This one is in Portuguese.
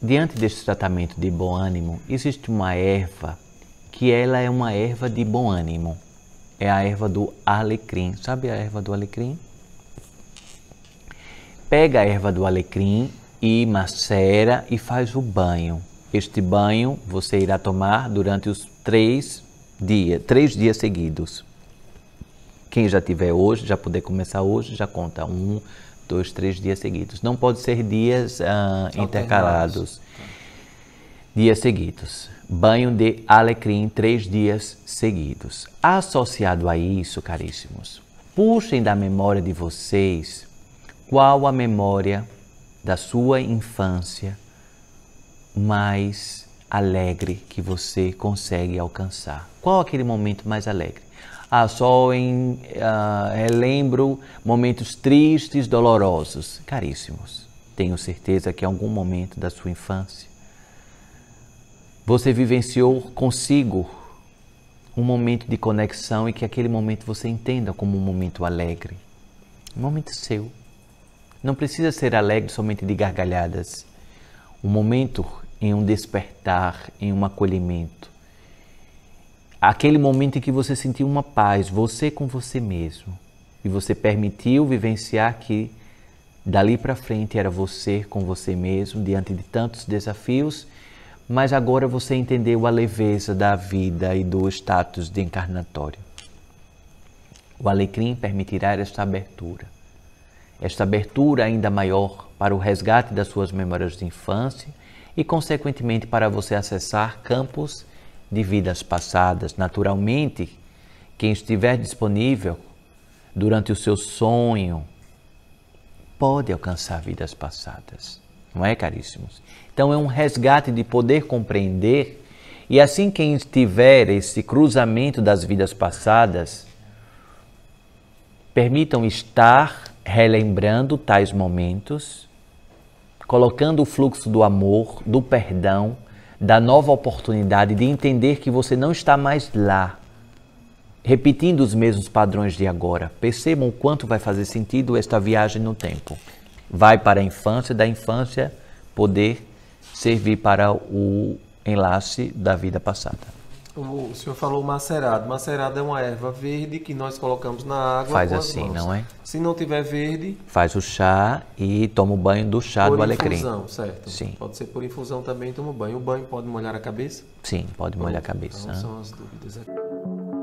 Diante deste tratamento de bom ânimo, existe uma erva que ela é uma erva de bom ânimo. É a erva do alecrim. Sabe a erva do alecrim? Pega a erva do alecrim e macera e faz o banho. Este banho você irá tomar durante os três dias, três dias seguidos. Quem já tiver hoje, já puder começar hoje, já conta um, dois, três dias seguidos. Não pode ser dias ah, intercalados. Tá. Dias seguidos. Banho de alecrim três dias seguidos. Associado a isso, caríssimos, puxem da memória de vocês qual a memória da sua infância mais alegre que você consegue alcançar? Qual aquele momento mais alegre? Ah, só em ah, relembro momentos tristes, dolorosos, caríssimos. Tenho certeza que em algum momento da sua infância você vivenciou consigo um momento de conexão e que aquele momento você entenda como um momento alegre, um momento seu. Não precisa ser alegre somente de gargalhadas. Um momento em um despertar, em um acolhimento. Aquele momento em que você sentiu uma paz, você com você mesmo, e você permitiu vivenciar que dali para frente era você com você mesmo, diante de tantos desafios, mas agora você entendeu a leveza da vida e do status de encarnatório. O alecrim permitirá esta abertura. Esta abertura ainda maior para o resgate das suas memórias de infância e, consequentemente, para você acessar campos de vidas passadas. Naturalmente, quem estiver disponível durante o seu sonho pode alcançar vidas passadas, não é, caríssimos? Então, é um resgate de poder compreender. E assim, quem tiver esse cruzamento das vidas passadas, permitam estar relembrando tais momentos colocando o fluxo do amor, do perdão, da nova oportunidade de entender que você não está mais lá, repetindo os mesmos padrões de agora. Percebam o quanto vai fazer sentido esta viagem no tempo. Vai para a infância, da infância poder servir para o enlace da vida passada. O senhor falou macerado. Macerado é uma erva verde que nós colocamos na água. Faz assim, mãos. não é? Se não tiver verde. Faz o chá e toma o banho do chá do alecrim. Por infusão, certo? Sim. Pode ser por infusão também, toma o banho. O banho pode molhar a cabeça? Sim, pode molhar a cabeça. Então, né? são as dúvidas aqui.